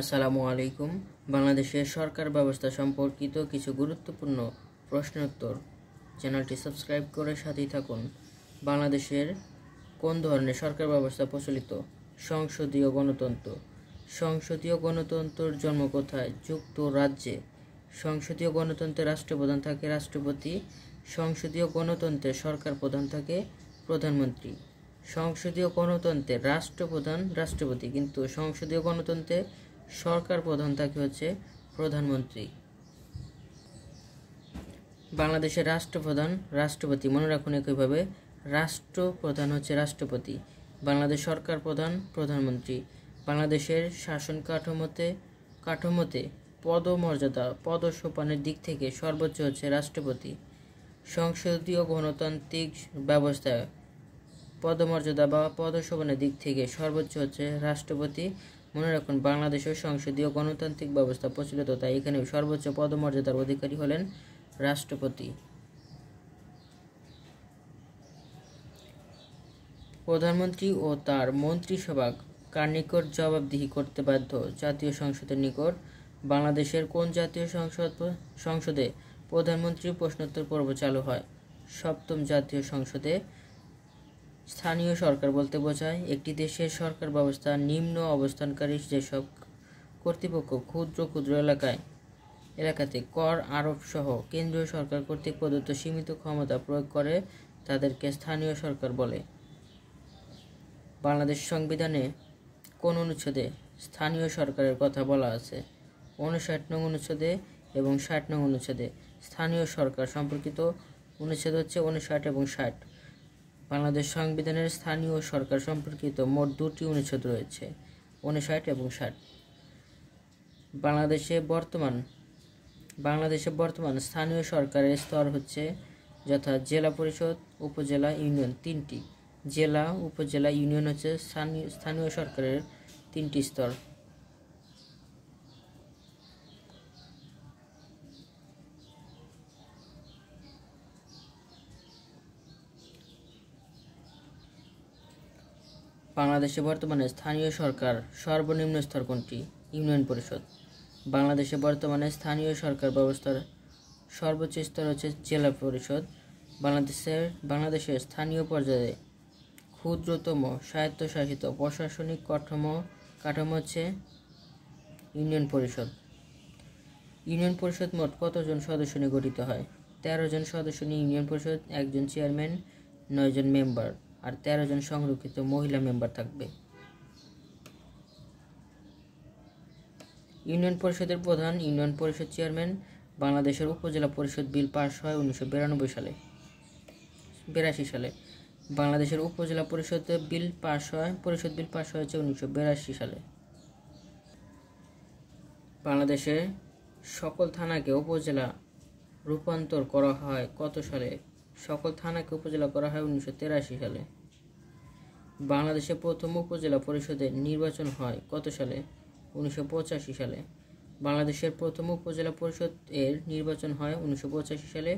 আসসালামু আলাইকুম বাংলাদেশের সরকার ব্যবস্থা সম্পর্কিত কিছু গুরুত্বপূর্ণ প্রশ্নোত্তর চ্যানেলটি সাবস্ক্রাইব করে সাথেই থাকুন বাংলাদেশের কোন ধরনের সরকার ব্যবস্থা প্রচলিত সংসদীয় গণতন্ত্র সংসদীয় গণতন্ত্রের জন্ম কোথায় যুক্তরাজ্যে সংসদীয় গণতন্ত্রে রাষ্ট্রপ্রধান থাকে রাষ্ট্রপতি সংসদীয় গণতন্ত্রের সরকার প্রধান থাকে প্রধানমন্ত্রী সংসদীয় গণতন্ত্রের রাষ্ট্রপ্রধান রাষ্ট্রপতি কিন্তু সংসদীয় গণতন্ত্রে সরকার প্রধান থাকে হচ্ছে প্রধানমন্ত্রী বাংলাদেশের রাষ্ট্রপ্রধান রাষ্ট্রপতি মনে রাখুন একইভাবে রাষ্ট্রপ্রধান হচ্ছে রাষ্ট্রপতি বাংলাদেশ সরকার প্রধান প্রধানমন্ত্রী বাংলাদেশের শাসন কাঠামোতে কাঠামোতে পদমর্যাদা পদ সোপানের দিক থেকে সর্বোচ্চ হচ্ছে রাষ্ট্রপতি সংসদীয় গণতান্ত্রিক ব্যবস্থায় পদমর্যাদা বা পদসোপানের দিক থেকে সর্বোচ্চ হচ্ছে রাষ্ট্রপতি মনে রাখুন বাংলাদেশের সংসদীয় গণতান্ত্রিক ব্যবস্থা প্রচলিত তাই এখানে সর্বোচ্চ পদমর্যাদার অধিকারী হলেন রাষ্ট্রপতি প্রধানমন্ত্রী ও তার মন্ত্রিসভা কার নিকট জবাবদিহি করতে বাধ্য জাতীয় সংসদের নিকট বাংলাদেশের কোন জাতীয় সংসদ সংসদে প্রধানমন্ত্রী প্রশ্নোত্তর পর্ব চালু হয় সপ্তম জাতীয় সংসদে স্থানীয় সরকার বলতে বোঝায় একটি দেশের সরকার ব্যবস্থা নিম্ন অবস্থানকারী যেসব কর্তৃপক্ষ ক্ষুদ্র ক্ষুদ্র এলাকায় এলাকাতে কর আরোপ সহ কেন্দ্রীয় সরকার কর্তৃক প্রদত্ত সীমিত ক্ষমতা প্রয়োগ করে তাদেরকে স্থানীয় সরকার বলে বাংলাদেশ সংবিধানে কোন অনুচ্ছেদে স্থানীয় সরকারের কথা বলা আছে উনষাট নং অনুচ্ছেদে এবং ষাট নং অনুচ্ছেদে স্থানীয় সরকার সম্পর্কিত অনুচ্ছেদ হচ্ছে উনষাট এবং ষাট বাংলাদেশ সংবিধানের স্থানীয় সরকার সম্পর্কিত মোট দুটি অনুচ্ছেদ রয়েছে উনষাট এবং ষাট বাংলাদেশে বর্তমান বাংলাদেশে বর্তমান স্থানীয় সরকারের স্তর হচ্ছে যথা জেলা পরিষদ উপজেলা ইউনিয়ন তিনটি জেলা উপজেলা ইউনিয়ন হচ্ছে স্থানীয় স্থানীয় সরকারের তিনটি স্তর বাংলাদেশে বর্তমানে স্থানীয় সরকার সর্বনিম্ন স্তর কোনটি ইউনিয়ন পরিষদ বাংলাদেশে বর্তমানে স্থানীয় সরকার ব্যবস্থার সর্বোচ্চ স্তর হচ্ছে জেলা পরিষদ বাংলাদেশের বাংলাদেশের স্থানীয় পর্যায়ে ক্ষুদ্রতম স্বায়ত্তশাসিত প্রশাসনিক কাঠামো কাঠামো হচ্ছে ইউনিয়ন পরিষদ ইউনিয়ন পরিষদ মোট কতজন সদস্য নিয়ে গঠিত হয় তেরো জন সদস্য নিয়ে ইউনিয়ন পরিষদ একজন চেয়ারম্যান নয়জন মেম্বার আর তেরো জন সংরক্ষিত মহিলা মেম্বার থাকবে ইউনিয়ন পরিষদের প্রধান ইউনিয়ন পরিষদ চেয়ারম্যান বাংলাদেশের উপজেলা পরিষদ বিল পাশ হয় উনিশশো বিরানব্বই সালে বিরাশি সালে বাংলাদেশের উপজেলা পরিষদ বিল পাশ হয় পরিষদ বিল পাশ হয়েছে উনিশশো বিরাশি সালে বাংলাদেশের সকল থানাকে উপজেলা রূপান্তর করা হয় কত সালে সকল থানাকে উপজেলা করা হয় উনিশশো সালে বাংলাদেশে প্রথম উপজেলা পরিষদের নির্বাচন হয় কত সালে উনিশশো সালে বাংলাদেশের প্রথম উপজেলা পরিষদ এর নির্বাচন হয় উনিশশো সালে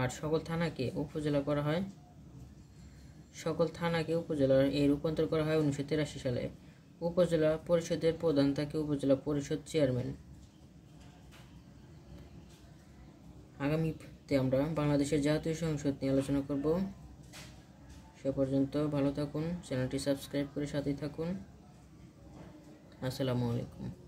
আর সকল থানাকে উপজেলা করা হয় সকল থানাকে উপজেলা এ রূপান্তর করা হয় উনিশশো সালে উপজেলা পরিষদের প্রধান থাকে উপজেলা পরিষদ চেয়ারম্যান আগামী তে আমরা বাংলাদেশের জাতীয় সংসদ নিয়ে আলোচনা করব সে পর্যন্ত ভালো থাকুন চ্যানেলটি সাবস্ক্রাইব করে সাথেই থাকুন আসসালামু আলাইকুম